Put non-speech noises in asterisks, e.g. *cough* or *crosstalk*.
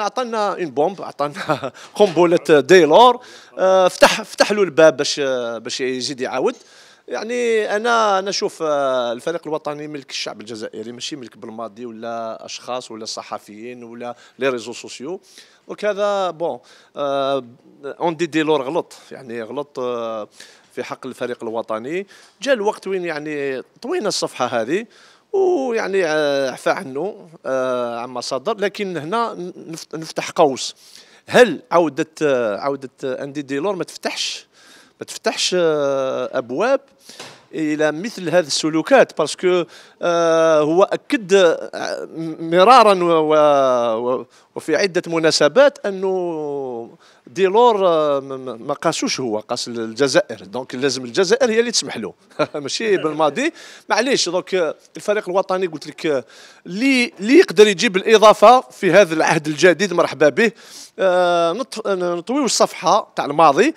اعطانا اون بومب اعطانا *laughs* قنبله ديلور آه، فتح فتح له الباب باش باش يزيد يعاود يعني انا انا نشوف آه، الفريق الوطني ملك الشعب الجزائري ماشي ملك بالماضي ولا اشخاص ولا صحفيين ولا لي ريزو سوسيو وكذا بون اون دي ديلور غلط يعني غلط آه، في حق الفريق الوطني جاء الوقت وين يعني طوينا الصفحه هذه ويعني آه، عفى عنه آه، عما صدر لكن هنا نفتح قوس هل عوده آه، عوده اندي ديلور ما تفتحش ما تفتحش ابواب الى مثل هذه السلوكات باسكو هو اكد مرارا وفي عده مناسبات انه ديلور آه، ما قاسوش هو قاس الجزائر دونك لازم الجزائر هي اللي تسمح له *laughs* ماشي *laughs* بالماضي معليش دونك آه، الفريق الوطني قلت لك اللي آه، اللي يقدر يجيب الاضافه في هذا العهد الجديد مرحبا به نطويو الصفحه تاع الماضي